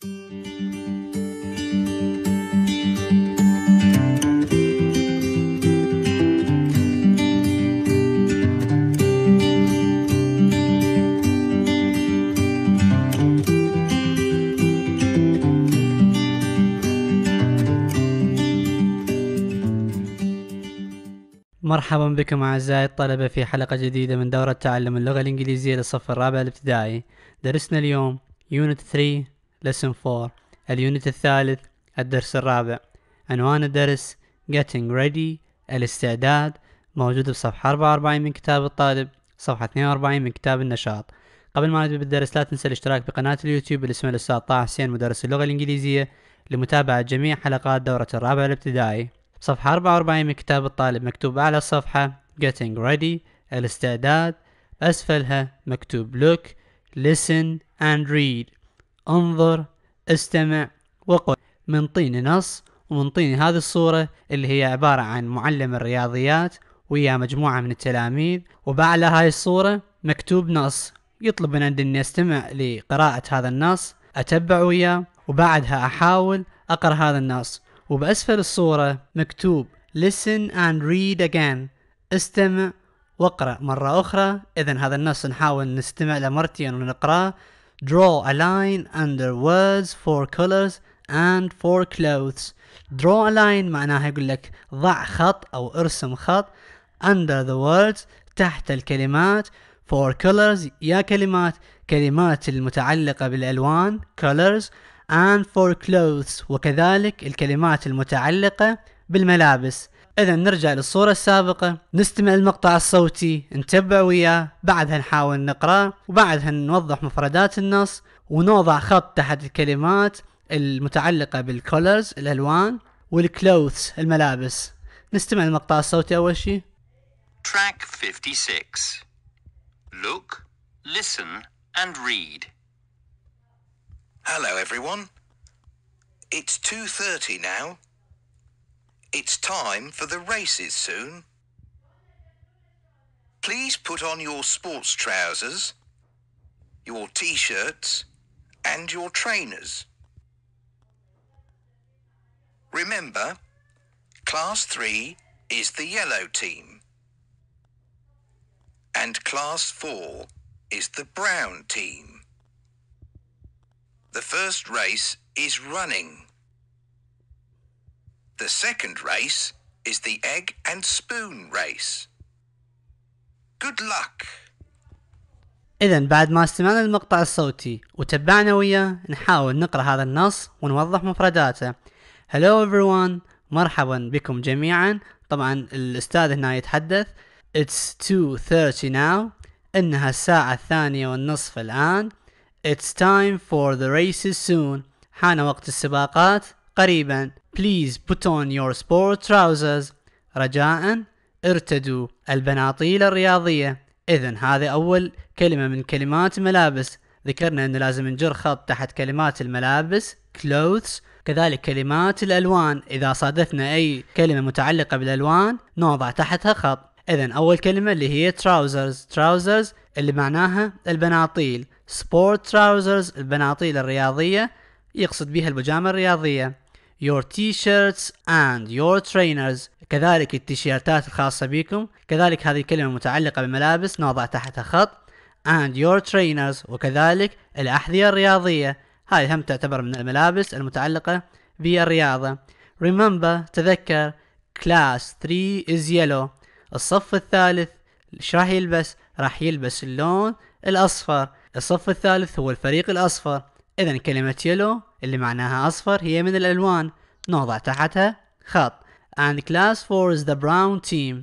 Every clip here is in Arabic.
مرحبا بكم أعزائي الطلبة في حلقة جديدة من دورة تعلم اللغة الإنجليزية للصف الرابع الابتدائي درسنا اليوم Unit 3 Lesson 4 اليونت الثالث الدرس الرابع عنوان الدرس Getting Ready الاستعداد موجود بصفحة 44 من كتاب الطالب صفحة 42 من كتاب النشاط قبل ما نبدأ بالدرس لا تنسى الاشتراك بقناة اليوتيوب اللي اسمها الأستاذ طه حسين مدرس اللغة الإنجليزية لمتابعة جميع حلقات دورة الرابع الابتدائي صفحة 44 من كتاب الطالب مكتوب أعلى الصفحة Getting Ready الاستعداد أسفلها مكتوب Look Listen and Read انظر استمع وقل من طين نص ومن طين هذه الصورة اللي هي عبارة عن معلم الرياضيات ويا مجموعة من التلاميذ وبعلى هاي الصورة مكتوب نص يطلب من عندي اني استمع لقراءة هذا النص اتبع وياه وبعدها احاول اقرأ هذا النص وبأسفل الصورة مكتوب listen and read again استمع واقرأ مرة أخرى إذا هذا النص نحاول نستمع له مرتين ونقرأه Draw a line under words for colors and for clothes. Draw a line معناها يقول لك ضع خط أو ارسم خط under the words تحت الكلمات for colors يا كلمات كلمات المتعلقة بالألوان colors and for clothes وكذلك الكلمات المتعلقة بالملابس اذا نرجع للصورة السابقة نستمع المقطع الصوتي نتبع وياه بعدها نحاول نقرأ وبعدها نوضح مفردات النص ونوضع خط تحت الكلمات المتعلقة بالكولرز الالوان والكلوثs الملابس نستمع المقطع الصوتي اول شيء Track 56 Look, listen and read Hello everyone It's 2:30 now It's time for the races soon. Please put on your sports trousers, your t-shirts and your trainers. Remember, Class 3 is the yellow team and Class 4 is the brown team. The first race is running. The second race is the egg and spoon race. Good luck. إذا بعد ما استمعنا للمقطع الصوتي وتبعنا وياه نحاول نقرأ هذا النص ونوضح مفرداته. Hello everyone مرحبا بكم جميعا طبعا الأستاذ هنا يتحدث It's 2.30 now إنها الساعة الثانية والنصف الآن It's time for the races soon حان وقت السباقات قريبا Please put on your sport trousers رجاء ارتدوا البناطيل الرياضية إذا هذا أول كلمة من كلمات ملابس ذكرنا أنه لازم نجر خط تحت كلمات الملابس clothes كذلك كلمات الألوان إذا صادفنا أي كلمة متعلقة بالألوان نوضع تحتها خط إذا أول كلمة اللي هي trousers trousers اللي معناها البناطيل sport trousers البناطيل الرياضية يقصد بها البجامة الرياضية your t-shirts and your trainers كذلك التيشيرتات الخاصة بكم كذلك هذه الكلمة متعلقة بالملابس نوضع تحتها خط and your trainers وكذلك الأحذية الرياضية هذه هم تعتبر من الملابس المتعلقة بالرياضة remember تذكر class 3 is yellow الصف الثالث ايش راح يلبس راح يلبس اللون الأصفر الصف الثالث هو الفريق الأصفر إذا كلمة يلو اللي معناها أصفر هي من الألوان نوضع تحتها خط and class 4 is the brown team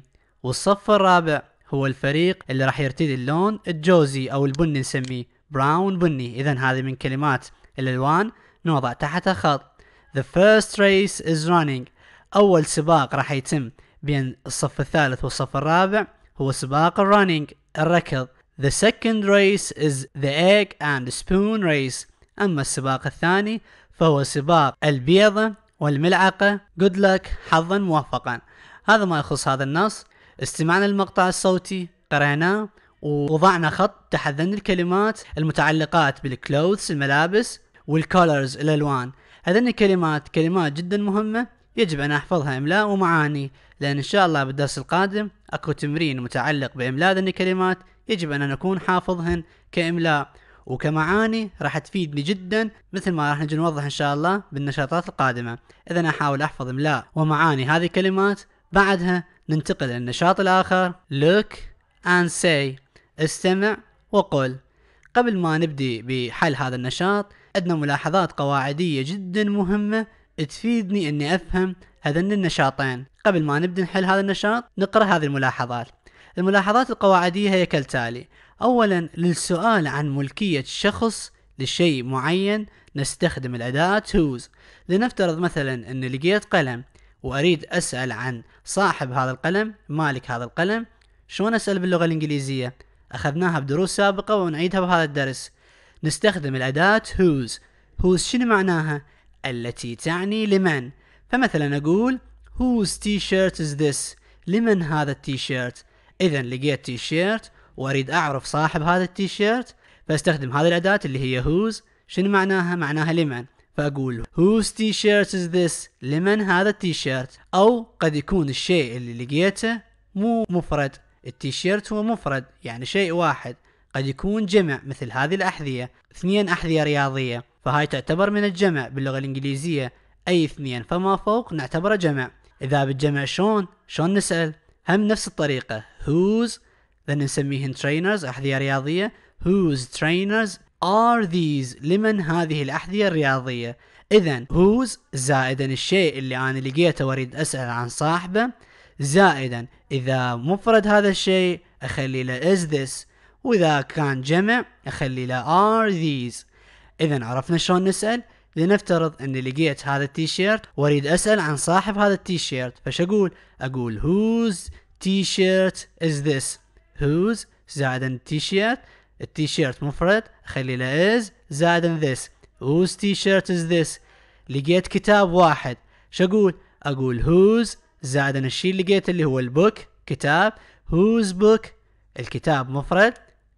والصف الرابع هو الفريق اللي راح يرتدي اللون الجوزي أو البني نسميه براون بني إذا هذه من كلمات الألوان نوضع تحتها خط The first race is running أول سباق راح يتم بين الصف الثالث والصف الرابع هو سباق الرننج الركض The second race is the egg and spoon race أما السباق الثاني فهو سباق البيضة والملعقة جود لك حظا موفقا هذا ما يخص هذا النص استمعنا المقطع الصوتي قرأناه ووضعنا خط تحذن الكلمات المتعلقات بالكلوثس الملابس والكولرز الالوان هذين الكلمات كلمات جدا مهمة يجب ان احفظها املاء ومعاني لان ان شاء الله بالدرس القادم اكو تمرين متعلق باملاء هذني الكلمات يجب ان نكون حافظهن كاملاء وكمعاني راح تفيدني جدا مثل ما راح نجي نوضح ان شاء الله بالنشاطات القادمه اذا احاول احفظ املاء ومعاني هذه الكلمات بعدها ننتقل للنشاط الاخر look and say استمع وقل قبل ما نبدي بحل هذا النشاط عندنا ملاحظات قواعدية جدا مهمة تفيدني اني افهم هذين النشاطين قبل ما نبدأ نحل هذا النشاط نقرأ هذه الملاحظات الملاحظات القواعدية هي كالتالي أولا للسؤال عن ملكية شخص لشيء معين نستخدم الأداة whose لنفترض مثلا أن لقيت قلم وأريد أسأل عن صاحب هذا القلم مالك هذا القلم شلون أسأل باللغة الإنجليزية أخذناها بدروس سابقة ونعيدها بهذا الدرس نستخدم الأداة whose whose شنو معناها التي تعني لمن فمثلا أقول whose t-shirt is this لمن هذا التيشيرت إذا لقيت تيشيرت واريد اعرف صاحب هذا التيشيرت فاستخدم هذه الاداه اللي هي هوز شنو معناها معناها لمن فاقول whose t-shirt is this لمن هذا التيشيرت او قد يكون الشيء اللي لقيته مو مفرد التيشيرت هو مفرد يعني شيء واحد قد يكون جمع مثل هذه الأحذية اثنين أحذية رياضية فهاي تعتبر من الجمع باللغة الإنجليزية أي اثنين فما فوق نعتبره جمع إذا بالجمع شلون شلون نسأل هم نفس الطريقة whose نسميهن trainers أحذية رياضية whose trainers are these لمن هذه الأحذية الرياضية إذا whose زائدا الشيء اللي أنا لقيته وأريد أسأل عن صاحبه زائدا إذا مفرد هذا الشيء أخلي له is this وإذا كان جمع أخلي له are these إذا عرفنا شلون نسأل لنفترض اني لقيت هذا التيشيرت واريد اسال عن صاحب هذا التيشيرت فش اقول اقول whose t-shirt is this whose زائدا التيشيرت مفرد أخلي له is زائد this whose تيشيرت از is لقيت كتاب واحد شو أقول أقول whose زائد الشيء اللي لقيت اللي هو البوك كتاب whose book الكتاب مفرد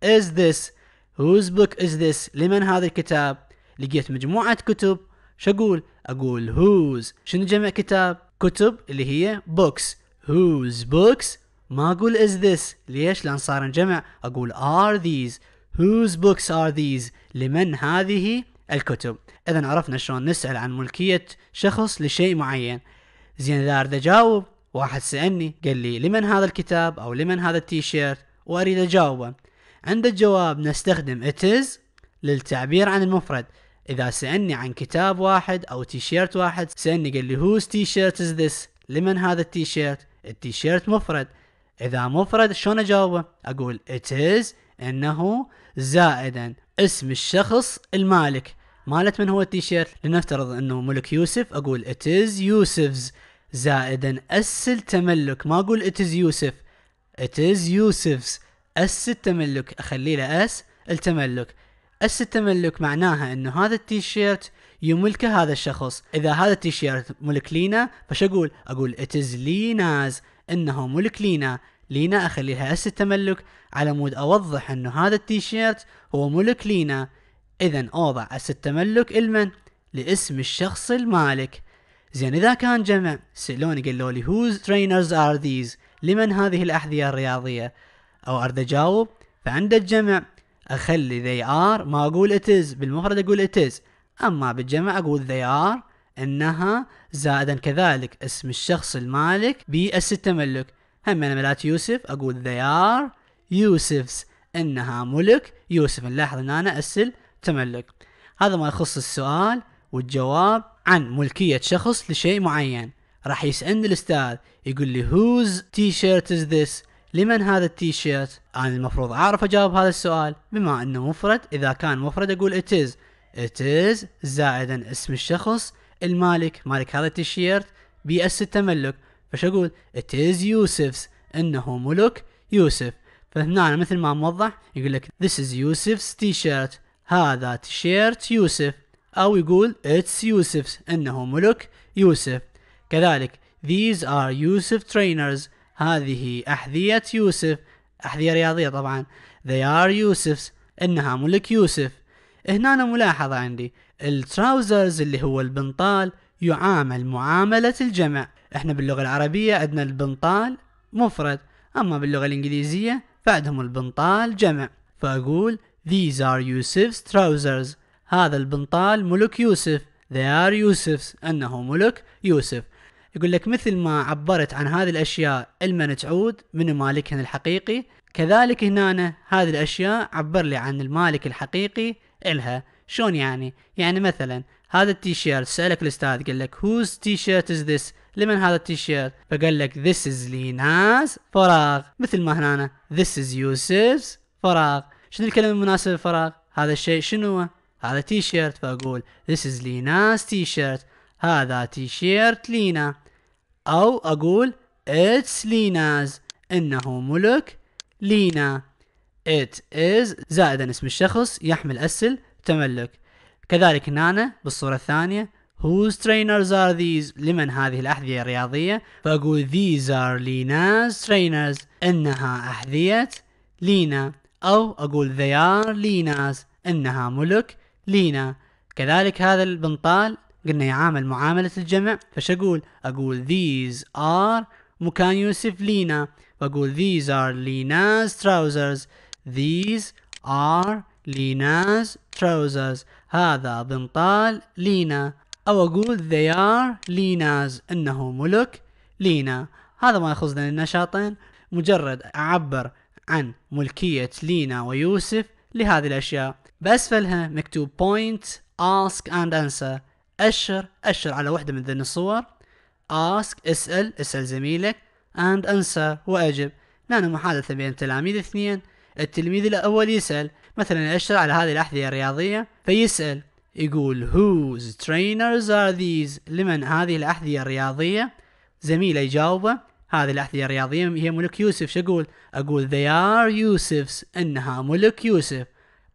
is ذس whose book is ذس لمن هذا الكتاب لقيت مجموعة كتب شو أقول أقول whose شنو جمع كتاب كتب اللي هي books whose books ما أقول is this ليش لأن صار نجمع أقول are these whose books are these لمن هذه الكتب إذا عرفنا شلون نسأل عن ملكية شخص لشيء معين زين إذا أريد أجاوب واحد سألني قال لي لمن هذا الكتاب أو لمن هذا التيشيرت وأريد أجاوبه عند الجواب نستخدم it is للتعبير عن المفرد إذا سألني عن كتاب واحد أو تيشيرت واحد سألني قال لي whose t-shirt is this لمن هذا التيشيرت التيشيرت مفرد اذا مفرد شلون اجاوبه اقول it is انه زائدا اسم الشخص المالك مالت من هو التيشيرت لنفترض انه ملك يوسف اقول it is يوسف's زائدا اس التملك ما اقول it is يوسف it is يوسف's اس التملك اخلي له اس التملك اس التملك معناها انه هذا التيشيرت يملكه هذا الشخص اذا هذا التيشيرت ملك لينا فش اقول اقول it is ليناز انه ملك لينا لينا اخلي لها اس التملك على مود اوضح انه هذا التيشيرت هو ملك لينا اذا اوضع اس التملك المن لاسم الشخص المالك زين اذا كان جمع سالوني قالوا لي whose trainers are these لمن هذه الاحذيه الرياضيه او ارد اجاوب فعند الجمع اخلي they are ما اقول it is بالمفرد اقول it is اما بالجمع اقول they are انها زائدا كذلك اسم الشخص المالك بالستملك هم أنا ملات يوسف أقول they are يوسف's إنها ملك يوسف نلاحظ أن أنا أسل تملك هذا ما يخص السؤال والجواب عن ملكية شخص لشيء معين راح يسألني الأستاذ يقول لي whose t-shirt is this لمن هذا التيشيرت أنا المفروض أعرف أجاوب هذا السؤال بما أنه مفرد إذا كان مفرد أقول it is it is زائدا اسم الشخص المالك مالك هذا التيشيرت اس التملك فش اقول it is يوسف's انه ملك يوسف فهنا مثل ما موضح يقول لك this is يوسف's تيشيرت هذا تيشيرت يوسف او يقول it's يوسف's انه ملك يوسف كذلك these are يوسف trainers هذه احذية يوسف احذية رياضية طبعا they are يوسف's انها ملك يوسف هنا ملاحظة عندي التراوزرز اللي هو البنطال يعامل معاملة الجمع احنا باللغة العربية عندنا البنطال مفرد اما باللغة الانجليزية فعندهم البنطال جمع فاقول these are Yusuf's trousers هذا البنطال ملك يوسف they are Yusuf's انه ملك يوسف يقول لك مثل ما عبرت عن هذه الاشياء المن تعود من مالكهن الحقيقي كذلك هنا هذه الاشياء عبر لي عن المالك الحقيقي الها شلون يعني؟ يعني مثلا هذا التيشيرت سألك الأستاذ قال لك هوز تيشيرت إز is لمن هذا التيشيرت؟ فقال لك this إز ليناز فراغ مثل ما هنا this إز يوسف's فراغ شنو الكلمة المناسبة للفراغ؟ هذا الشيء شنو هذا تيشيرت فأقول this إز ليناز تيشيرت هذا تيشيرت لينا أو أقول اتس ليناز إنه ملك لينا it is زائدا اسم الشخص يحمل أسل التملك كذلك نانا بالصورة الثانية Whose trainers are these؟ لمن هذه الأحذية الرياضية؟ فأقول these are Lina's trainers إنها أحذية لينا أو أقول they are Lina's إنها ملك لينا كذلك هذا البنطال قلنا يعامل معاملة الجمع فش أقول؟ أقول these are مكان يوسف لينا فأقول these are Lina's trousers these are Lina's trousers هذا بنطال لينا أو أقول they are ليناز إنه ملك لينا هذا ما يخصنا النشاطين مجرد أعبر عن ملكية لينا ويوسف لهذه الأشياء بأسفلها مكتوب point ask and answer أشر أشر على واحدة من ذن الصور ask اسأل اسأل زميلك and answer وأجب لأن محادثة بين تلاميذ اثنين التلميذ الأول يسأل مثلا يشتغل على هذه الأحذية الرياضية فيسأل يقول whose trainers are these لمن هذه الأحذية الرياضية زميله يجاوبه هذه الأحذية الرياضية هي ملك يوسف شو أقول أقول they are Yusuf's إنها ملك يوسف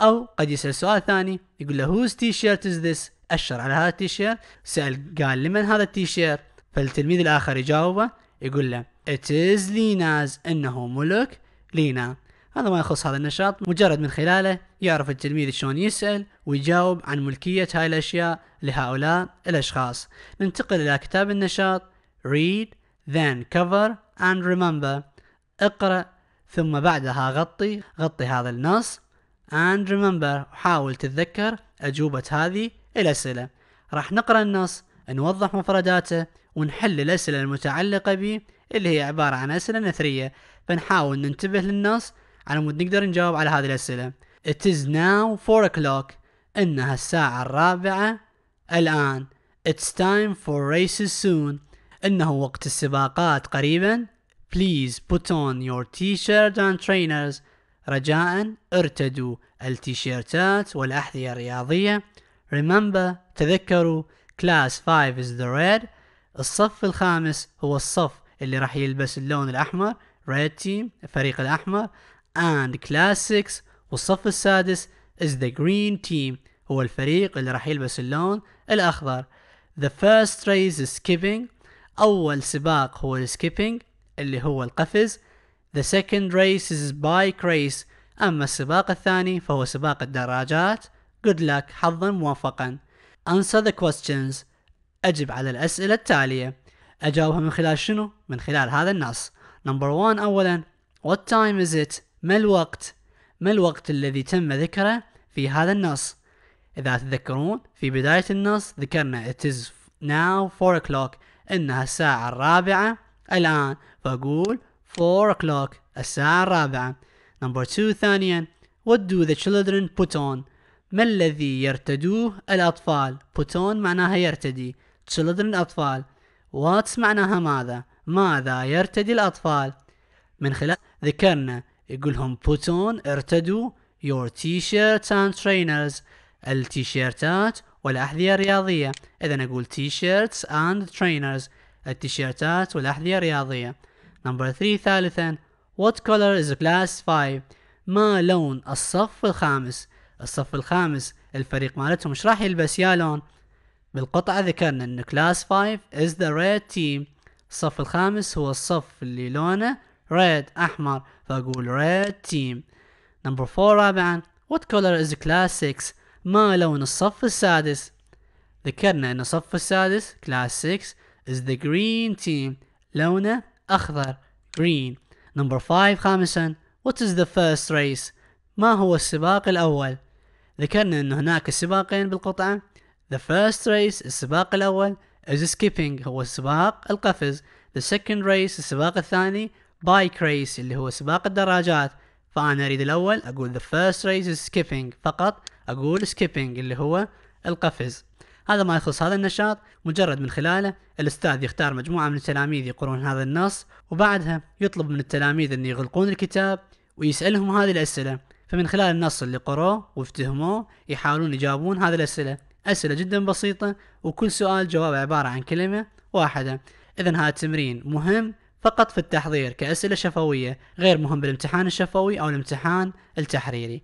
أو قد يسأل سؤال ثاني يقول له whose t-shirt is this أشر على هذا التيشيرت سأل قال لمن هذا التيشيرت فالتلميذ الآخر يجاوبه يقول له it is Lina's إنه ملك لينا هذا ما يخص هذا النشاط مجرد من خلاله يعرف التلميذ شلون يسأل ويجاوب عن ملكية هاي الأشياء لهؤلاء الأشخاص ننتقل إلى كتاب النشاط read then cover and remember اقرأ ثم بعدها غطي غطي هذا النص and remember وحاول تتذكر أجوبة هذه الأسئلة راح نقرأ النص نوضح مفرداته ونحل الأسئلة المتعلقة به اللي هي عبارة عن أسئلة نثرية فنحاول ننتبه للنص على مود نقدر نجاوب على هذه الأسئلة It is now 4 o'clock إنها الساعة الرابعة الآن It's time for races soon إنه وقت السباقات قريبا Please put on your t-shirt and trainers رجاء ارتدوا التيشيرتات والأحذية الرياضية Remember تذكروا Class 5 is the red الصف الخامس هو الصف اللي راح يلبس اللون الأحمر Red Team الفريق الأحمر and classics والصف السادس is the green team هو الفريق اللي راح يلبس اللون الأخضر the first race is skipping أول سباق هو السكيبينج اللي هو القفز the second race is bike race أما السباق الثاني فهو سباق الدراجات good luck حظا موفقا answer the questions أجب على الأسئلة التالية أجاوبها من خلال شنو؟ من خلال هذا النص number one أولا what time is it؟ ما الوقت ما الوقت الذي تم ذكره في هذا النص إذا تذكرون في بداية النص ذكرنا it is now 4 o'clock إنها الساعة الرابعة الآن فأقول 4 o'clock الساعة الرابعة number 2 ثانيا what do the children put on ما الذي يرتدوه الأطفال put on معناها يرتدي children أطفال what معناها ماذا ماذا يرتدي الأطفال من خلال ذكرنا يقولهم بوتون ارتدوا your t-shirts and trainers التيشيرتات والأحذية الرياضية إذا أقول t-shirts and trainers التيشيرتات والأحذية الرياضية نمبر 3 ثالثا what color is class 5 ما لون الصف الخامس الصف الخامس الفريق مالتهم ايش راح يلبس يا لون بالقطعة ذكرنا ان كلاس 5 is the red team الصف الخامس هو الصف اللي لونه red أحمر فأقول red team نمبر 4 رابعا what color is class 6 ما لون الصف السادس ذكرنا أن الصف السادس class 6 is the green team لونه أخضر green نمبر 5 خامسا what is the first race ما هو السباق الأول ذكرنا أن هناك سباقين بالقطعة the first race السباق الأول is skipping هو سباق القفز the second race السباق الثاني بايك ريس اللي هو سباق الدراجات فأنا أريد الأول أقول the first race is skipping فقط أقول skipping اللي هو القفز هذا ما يخص هذا النشاط مجرد من خلاله الأستاذ يختار مجموعة من التلاميذ يقرون هذا النص وبعدها يطلب من التلاميذ أن يغلقون الكتاب ويسألهم هذه الأسئلة فمن خلال النص اللي قروه وافتهموه يحاولون يجاوبون هذه الأسئلة أسئلة جدا بسيطة وكل سؤال جوابه عبارة عن كلمة واحدة إذا هذا التمرين مهم فقط في التحضير كأسئلة شفوية غير مهم بالامتحان الشفوي أو الامتحان التحريري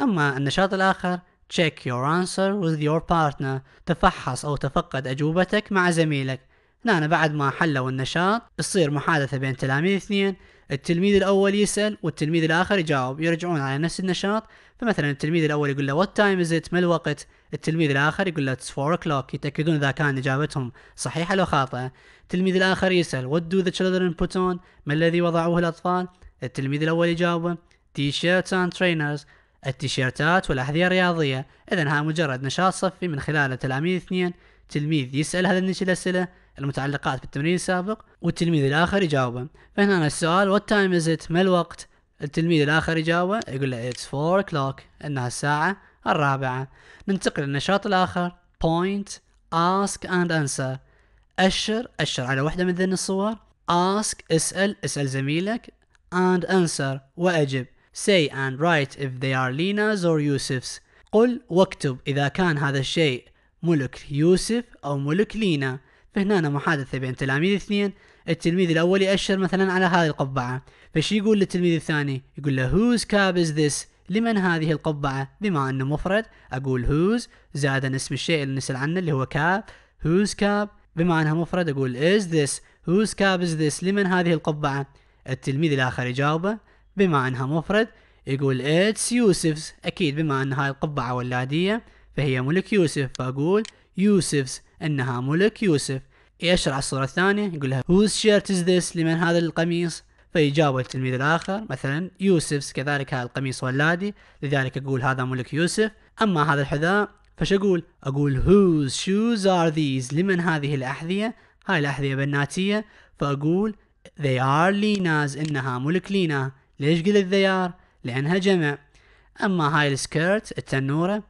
أما النشاط الآخر check your answer with your partner تفحص أو تفقد أجوبتك مع زميلك هنا بعد ما حلوا النشاط تصير محادثة بين تلاميذ اثنين التلميذ الاول يسال والتلميذ الاخر يجاوب يرجعون على نفس النشاط فمثلا التلميذ الاول يقول له وات تايم از ات ما الوقت التلميذ الاخر يقول له اتس 4 o'clock يتاكدون اذا كان اجابتهم صحيحه لو خاطئه التلميذ الاخر يسال وات دو ذا تشيلدرن بوت اون ما الذي وضعوه الاطفال التلميذ الاول يجاوب تي شيرتس اند ترينرز التيشيرتات والاحذيه الرياضيه اذا ها مجرد نشاط صفي من خلال تلاميذ اثنين تلميذ يسال هذا الاسئله المتعلقات بالتمرين السابق والتلميذ الآخر يجاوبه فهنا أنا السؤال what time is it ما الوقت التلميذ الآخر يجاوبه يقول له it's 4 o'clock إنها الساعة الرابعة ننتقل للنشاط الآخر point ask and answer أشر أشر على واحدة من ذن الصور ask اسأل اسأل زميلك and answer وأجب say and write if they are Linas or Yusuf's قل واكتب إذا كان هذا الشيء ملك يوسف أو ملك لينا هنا محادثة بين تلاميذ اثنين التلميذ الأول يأشر مثلا على هذه القبعة فشي يقول للتلميذ الثاني يقول له whose cab is this لمن هذه القبعة بما أنه مفرد أقول whose زادا اسم الشيء اللي نسأل عنه اللي هو cab whose cab بما أنها مفرد أقول is this whose cab is this لمن هذه القبعة التلميذ الآخر يجاوبه بما أنها مفرد يقول it's يوسف's أكيد بما أن هاي القبعة ولادية فهي ملك يوسف فأقول يوسف's أنها ملك يوسف يأشر على الصورة الثانية يقول لها whose shirt is this لمن هذا القميص فيجاوب التلميذ الآخر مثلا يوسف كذلك هذا القميص ولادي لذلك أقول هذا ملك يوسف أما هذا الحذاء فش أقول أقول whose shoes are these لمن هذه الأحذية هاي الأحذية بناتية فأقول they are ليناز إنها ملك لينا ليش قلت they are لأنها جمع أما هاي السكيرت التنورة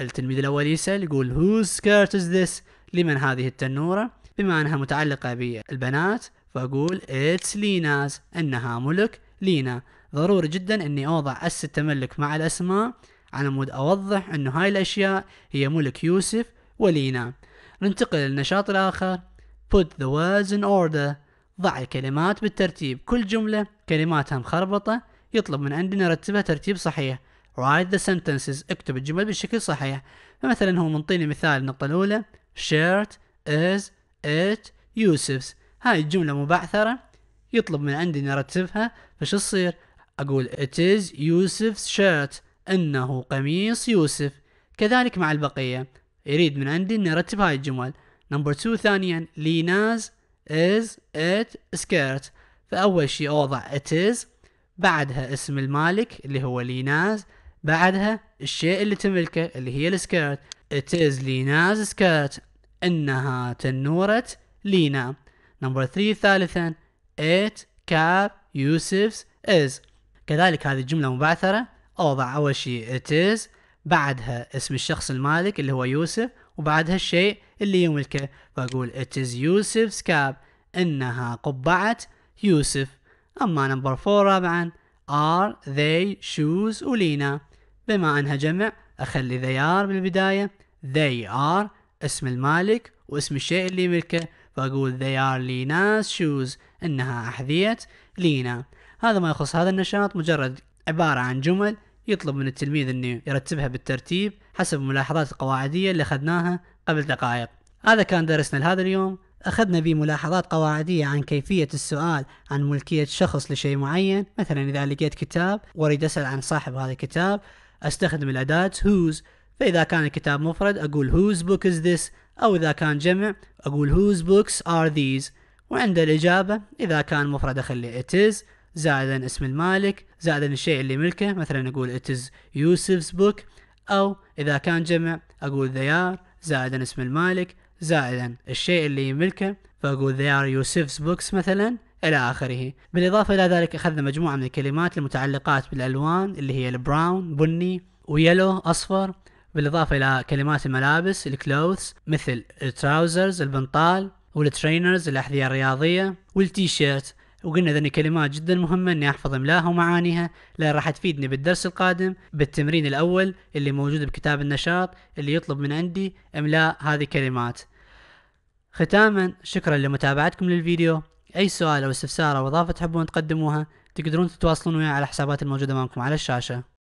التلميذ الأول يسأل يقول whose skirt is this لمن هذه التنورة بما انها متعلقه بالبنات فاقول اتس ليناز انها ملك لينا ضروري جدا اني اوضع اس التملك مع الاسماء على مود اوضح انه هاي الاشياء هي ملك يوسف ولينا ننتقل للنشاط الاخر put the words in order ضع الكلمات بالترتيب كل جملة كلماتها مخربطة يطلب من عندنا نرتبها ترتيب صحيح write the sentences اكتب الجمل بشكل صحيح فمثلا هو منطيني مثال النقطة الأولى shirt is ات يوسفس هاي الجملة مبعثرة يطلب من عندي اني ارتبها فش تصير اقول it is Yusuf's شيرت انه قميص يوسف كذلك مع البقية يريد من عندي اني ارتب هاي الجمل نمبر 2 ثانيا ليناز از ات سكيرت فاول شيء اوضع ات از بعدها اسم المالك اللي هو ليناز بعدها الشيء اللي تملكه اللي هي السكيرت ات از ليناز سكيرت إنها تنورة لينا نمبر ثري ثالثا it كاب يوسفز is كذلك هذه الجملة مبعثرة أوضع أول شيء it is بعدها اسم الشخص المالك اللي هو يوسف وبعدها الشيء اللي يملكه فأقول it is يوسفز كاب إنها قبعة يوسف أما نمبر فور رابعا are they shoes ولينا بما أنها جمع أخلي they are بالبداية they are اسم المالك واسم الشيء اللي يملكه فأقول they are Lina's shoes إنها أحذية لينا هذا ما يخص هذا النشاط مجرد عبارة عن جمل يطلب من التلميذ أنه يرتبها بالترتيب حسب الملاحظات القواعدية اللي أخذناها قبل دقائق هذا كان درسنا لهذا اليوم أخذنا به ملاحظات قواعدية عن كيفية السؤال عن ملكية شخص لشيء معين مثلا إذا لقيت كتاب وأريد أسأل عن صاحب هذا الكتاب أستخدم الأداة whose فإذا كان الكتاب مفرد أقول whose book is this أو إذا كان جمع أقول whose books are these وعند الإجابة إذا كان مفرد أخلي it is زائدا اسم المالك زائدا الشيء اللي ملكه مثلا أقول it is Yusuf's book أو إذا كان جمع أقول they are زائدا اسم المالك زائدا الشيء اللي يملكه فأقول they are Yusuf's books مثلا إلى آخره بالإضافة إلى ذلك أخذنا مجموعة من الكلمات المتعلقات بالألوان اللي هي البراون بني ويلو أصفر بالاضافه الى كلمات الملابس الكلوثز مثل التراوزرز البنطال والترينرز الاحذيه الرياضيه والتيشيرت وقلنا ذني كلمات جدا مهمة اني احفظ املاها ومعانيها لان راح تفيدني بالدرس القادم بالتمرين الاول اللي موجود بكتاب النشاط اللي يطلب من عندي املاء هذه الكلمات ختاما شكرا لمتابعتكم للفيديو اي سؤال او استفسار او اضافة تحبون تقدموها تقدرون تتواصلون وياي على الحسابات الموجودة امامكم على الشاشة